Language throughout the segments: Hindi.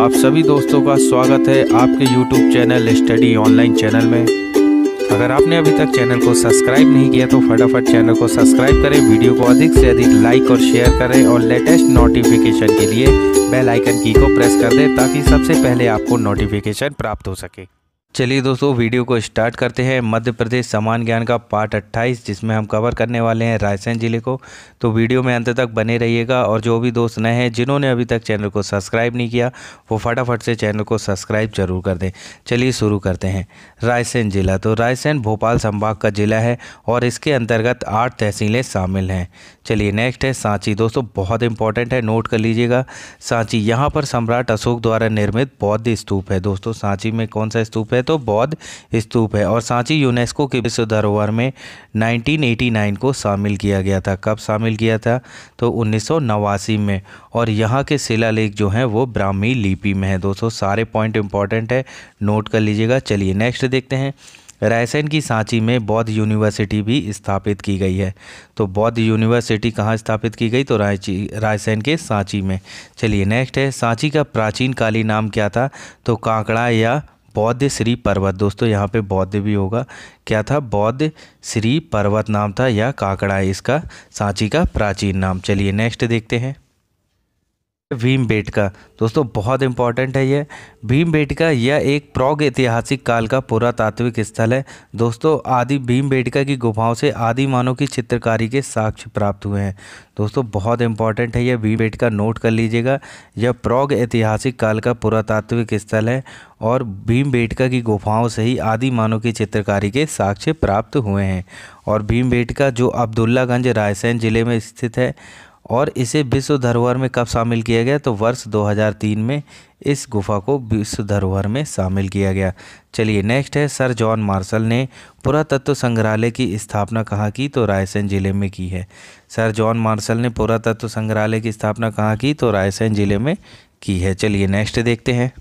आप सभी दोस्तों का स्वागत है आपके YouTube channel study online channel में अगर आपने अभी तक चैनल को सब्सक्राइब नहीं किया तो फटाफट चैनल को सब्सक्राइब करें वीडियो को अधिक से अधिक लाइक और शेयर करें और लेटेस्ट नोटिफिकेशन के लिए बेल आइकन की को प्रेस कर दें ताकि सबसे पहले आपको नोटिफिकेशन प्राप्त हो सके चलिए दोस्तों वीडियो को स्टार्ट करते हैं मध्य प्रदेश समान ज्ञान का पार्ट 28 जिसमें हम कवर करने वाले हैं रायसेन ज़िले को तो वीडियो में अंत तक बने रहिएगा और जो भी दोस्त नए हैं जिन्होंने अभी तक चैनल को सब्सक्राइब नहीं किया वो फटाफट से चैनल को सब्सक्राइब जरूर कर दें चलिए शुरू करते हैं रायसेन ज़िला तो रायसेन भोपाल संभाग का ज़िला है और इसके अंतर्गत आठ तहसीलें शामिल हैं चलिए नेक्स्ट है सांची दोस्तों बहुत इंपॉर्टेंट है नोट कर लीजिएगा सांची यहाँ पर सम्राट अशोक द्वारा निर्मित बौद्ध स्तूप है दोस्तों सांची में कौन सा स्तूप है है तो बौद्ध स्तूप है और सांची यूनेस्को के विश्व धरोहर में 1989 को शामिल किया गया था कब शामिल किया था तो उन्नीस में और यहाँ के शिलालेख जो हैं वो ब्राह्मी लिपि में है दोस्तों सारे पॉइंट इंपॉर्टेंट है नोट कर लीजिएगा चलिए नेक्स्ट देखते हैं रायसेन की सांची में बौद्ध यूनिवर्सिटी भी स्थापित की गई है तो बौद्ध यूनिवर्सिटी कहाँ स्थापित की गई तो रायची रायसेन के सांची में चलिए नेक्स्ट है सांची का प्राचीन काली नाम क्या था तो कांकड़ा या बौद्ध श्री पर्वत दोस्तों यहाँ पे बौद्ध भी होगा क्या था बौद्ध श्री पर्वत नाम था या काकड़ा इसका सांची का प्राचीन नाम चलिए नेक्स्ट देखते हैं भीम बेटका दोस्तों बहुत इंपॉर्टेंट है ये भीम बेटका यह एक प्रौग ऐतिहासिक काल का पुरातात्विक स्थल है दोस्तों आदि भीम बेटका की गुफाओं से आदि मानव की चित्रकारी के साक्ष्य प्राप्त हुए हैं दोस्तों बहुत इंपॉर्टेंट है यह भीम बेटका नोट कर लीजिएगा यह प्रौग ऐतिहासिक काल का पुरातात्विक स्थल है और भीम बेटका की गुफाओं से ही आदि मानव की चित्रकारी के साक्ष्य प्राप्त हुए हैं और भीम बेटका जो अब्दुल्लागंज रायसेन ज़िले में स्थित है और इसे विश्व धरोहर में कब शामिल किया गया तो वर्ष 2003 में इस गुफा को विश्व धरोहर में शामिल किया गया चलिए नेक्स्ट है सर जॉन मार्शल ने पुरातत्व संग्रहालय की स्थापना कहाँ की तो रायसेन ज़िले में की है सर जॉन मार्शल ने पुरातत्व संग्रहालय की स्थापना कहाँ की तो रायसेन ज़िले में की है चलिए नेक्स्ट देखते हैं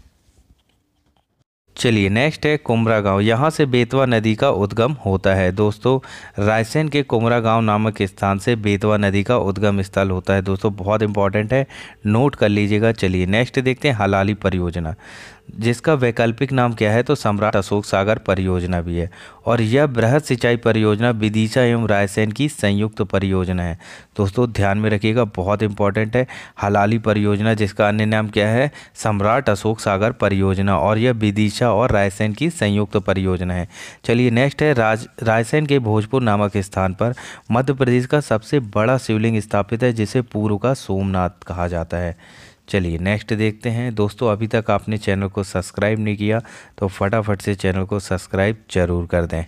चलिए नेक्स्ट है कुमरा गांव यहाँ से बेतवा नदी का उद्गम होता है दोस्तों रायसेन के कुमरा गांव नामक स्थान से बेतवा नदी का उद्गम स्थल होता है दोस्तों बहुत इंपॉर्टेंट है नोट कर लीजिएगा चलिए नेक्स्ट देखते हैं हलाली परियोजना जिसका वैकल्पिक नाम क्या है तो सम्राट अशोक सागर परियोजना भी है और यह बृहद सिंचाई परियोजना विदिशा एवं रायसेन की संयुक्त परियोजना है दोस्तों ध्यान में रखिएगा बहुत इंपॉर्टेंट है हलाली परियोजना जिसका अन्य नाम क्या है सम्राट अशोक सागर परियोजना और यह विदिशा और रायसेन की संयुक्त परियोजना है चलिए नेक्स्ट है राज रायसेन के भोजपुर नामक स्थान पर मध्य प्रदेश का सबसे बड़ा शिवलिंग स्थापित है जिसे पूर्व का सोमनाथ कहा जाता है चलिए नेक्स्ट देखते हैं दोस्तों अभी तक आपने चैनल को सब्सक्राइब नहीं किया तो फटाफट से चैनल को सब्सक्राइब जरूर कर दें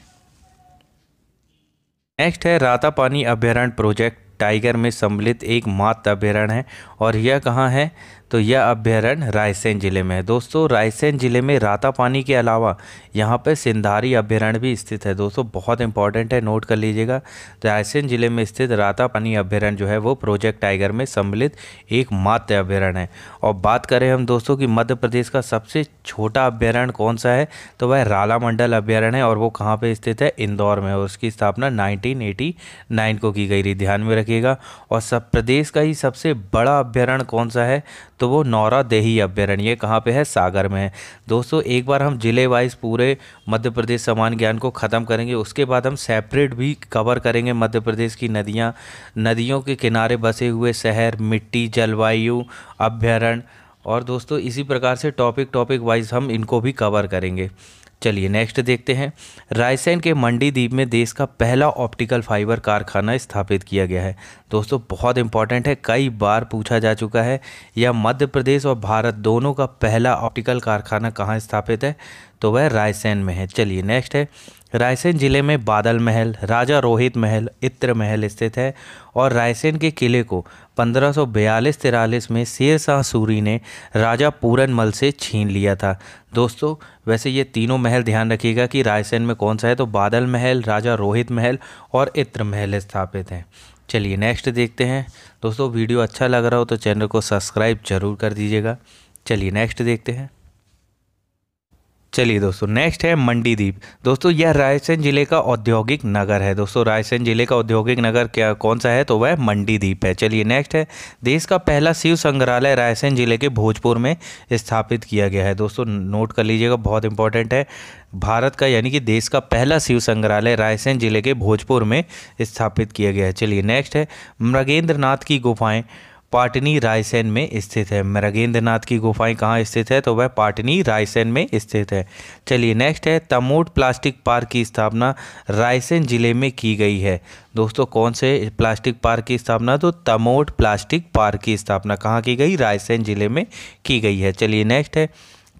नेक्स्ट है राता पानी अभ्यारण्य प्रोजेक्ट टाइगर में सम्मिलित एक मात्र अभ्यारण्य है और यह कहाँ है तो यह अभ्यारण्य रायसेन ज़िले में है दोस्तों रायसेन ज़िले में राता पानी के अलावा यहाँ पर सिंधारी अभ्यारण्य भी स्थित है दोस्तों बहुत इंपॉर्टेंट है नोट कर लीजिएगा तो रायसेन ज़िले में स्थित राता पानी अभ्यारण्य जो है वो प्रोजेक्ट टाइगर में सम्मिलित एकमात्र अभ्यारण्य है और बात करें हम दोस्तों की मध्य प्रदेश का सबसे छोटा अभ्यारण्य कौन सा है तो वह राला मंडल अभ्यारण्य है और वो कहाँ पर स्थित है इंदौर में और उसकी स्थापना नाइनटीन को की गई थी ध्यान में रखिएगा और सब प्रदेश का ही सबसे बड़ा अभ्यारण्य कौन सा है तो वो नौरा देही अभ्यारण्य कहाँ पे है सागर में है दोस्तों एक बार हम ज़िले वाइज पूरे मध्य प्रदेश समान ज्ञान को ख़त्म करेंगे उसके बाद हम सेपरेट भी कवर करेंगे मध्य प्रदेश की नदियाँ नदियों के किनारे बसे हुए शहर मिट्टी जलवायु अभ्यारण्य और दोस्तों इसी प्रकार से टॉपिक टॉपिक वाइज हम इनको भी कवर करेंगे चलिए नेक्स्ट देखते हैं रायसेन के मंडी द्वीप में देश का पहला ऑप्टिकल फाइबर कारखाना स्थापित किया गया है दोस्तों बहुत इंपॉर्टेंट है कई बार पूछा जा चुका है यह मध्य प्रदेश और भारत दोनों का पहला ऑप्टिकल कारखाना कहाँ स्थापित है तो वह रायसेन में है चलिए नेक्स्ट है रायसेन ज़िले में बादल महल राजा रोहित महल इत्र महल स्थित है और रायसेन के किले को पंद्रह सौ बयालीस में शेरशाह सूरी ने राजा पूरनमल से छीन लिया था दोस्तों वैसे ये तीनों महल ध्यान रखिएगा कि रायसेन में कौन सा है तो बादल महल राजा रोहित महल और इत्र महल स्थापित हैं चलिए नेक्स्ट देखते हैं दोस्तों वीडियो अच्छा लग रहा हो तो चैनल को सब्सक्राइब जरूर कर दीजिएगा चलिए नेक्स्ट देखते हैं चलिए दोस्तों नेक्स्ट है मंडीदीप दोस्तों यह रायसेन जिले का औद्योगिक नगर है दोस्तों रायसेन जिले का औद्योगिक नगर क्या कौन सा है तो वह मंडीदीप है चलिए नेक्स्ट है देश का पहला शिव संग्रहालय रायसेन जिले के भोजपुर में स्थापित किया गया है दोस्तों नोट कर लीजिएगा बहुत इंपॉर्टेंट है भारत का यानी कि देश का पहला शिव संग्रहालय रायसेन जिले के भोजपुर में स्थापित किया गया है चलिए नेक्स्ट है मृगेंद्र नाथ की गुफाएँ पाटनी रायसेन में स्थित है मृगेंद्र नाथ की गुफाएं कहाँ स्थित है तो वह पाटनी रायसेन में स्थित है चलिए नेक्स्ट है तमोट प्लास्टिक पार्क की स्थापना रायसेन जिले में की गई है दोस्तों कौन से प्लास्टिक पार्क की स्थापना तो तमोट प्लास्टिक पार्क की स्थापना कहाँ की गई रायसेन जिले में की गई है चलिए नेक्स्ट है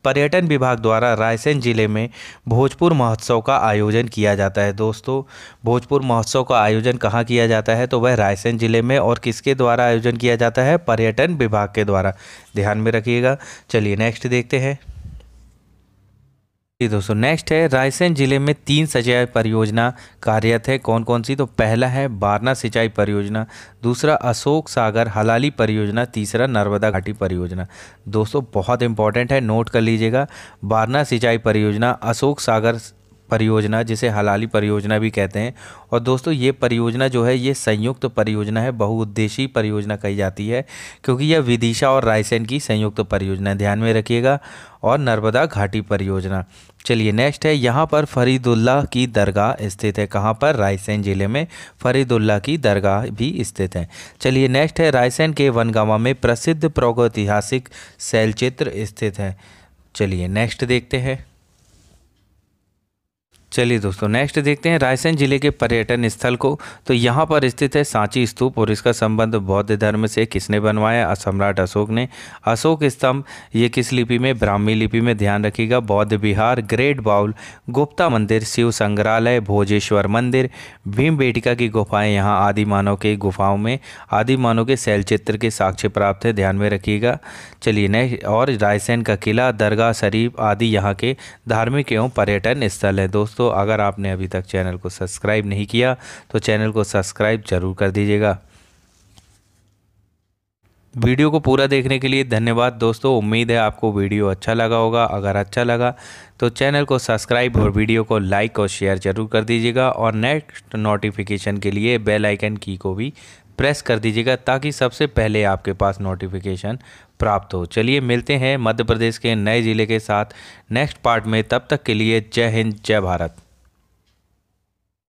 पर्यटन विभाग द्वारा रायसेन ज़िले में भोजपुर महोत्सव का आयोजन किया जाता है दोस्तों भोजपुर महोत्सव का आयोजन कहाँ किया जाता है तो वह रायसेन ज़िले में और किसके द्वारा आयोजन किया जाता है पर्यटन विभाग के द्वारा ध्यान में रखिएगा चलिए नेक्स्ट देखते हैं जी दोस्तों नेक्स्ट है रायसेन जिले में तीन सिंचाई परियोजना कार्यरत है कौन कौन सी तो पहला है बारना सिंचाई परियोजना दूसरा अशोक सागर हलाली परियोजना तीसरा नर्मदा घाटी परियोजना दोस्तों बहुत इंपॉर्टेंट है नोट कर लीजिएगा बारना सिंचाई परियोजना अशोक सागर परियोजना जिसे हलाली परियोजना भी कहते हैं और दोस्तों ये परियोजना जो है ये संयुक्त परियोजना है बहुउद्देशीय परियोजना कही जाती है क्योंकि यह विदिशा और रायसेन की संयुक्त परियोजना है ध्यान में रखिएगा और नर्मदा घाटी परियोजना चलिए नेक्स्ट है यहाँ पर फरीदुल्ला की दरगाह स्थित है कहाँ पर रायसेन ज़िले में फरीदुल्ला की दरगाह भी स्थित है चलिए नेक्स्ट है रायसेन के वनगावा में प्रसिद्ध प्रौगतिहासिक शैलचित्र स्थित है चलिए नेक्स्ट देखते हैं चलिए दोस्तों नेक्स्ट देखते हैं रायसेन जिले के पर्यटन स्थल को तो यहाँ पर स्थित है सांची स्तूप और इसका संबंध बौद्ध धर्म से किसने बनवाया सम्राट अशोक ने अशोक स्तंभ ये किस लिपि में ब्राह्मी लिपि में ध्यान रखिएगा बौद्ध विहार ग्रेट बाउल गुप्ता मंदिर शिव संग्रहालय भोजेश्वर मंदिर भीम बेटिका की गुफाएँ यहाँ आदि मानव के गुफाओं में आदि मानव के शैलचित्र के साक्ष्य प्राप्त है ध्यान में रखिएगा चलिए नए और रायसेन का किला दरगाह शरीफ आदि यहाँ के धार्मिक एवं पर्यटन स्थल है दोस्तों दोस्तों अगर आपने अभी तक चैनल को सब्सक्राइब नहीं किया तो चैनल को सब्सक्राइब ज़रूर कर दीजिएगा वीडियो को पूरा देखने के लिए धन्यवाद दोस्तों उम्मीद है आपको वीडियो अच्छा लगा होगा अगर अच्छा लगा तो चैनल को सब्सक्राइब और वीडियो को लाइक और शेयर ज़रूर कर दीजिएगा और नेक्स्ट नोटिफिकेशन के लिए बेल आइकन की को भी प्रेस कर दीजिएगा ताकि सबसे पहले आपके पास नोटिफिकेशन प्राप्त हो चलिए मिलते हैं मध्य प्रदेश के नए ज़िले के साथ नेक्स्ट पार्ट में तब तक के लिए जय हिंद जय भारत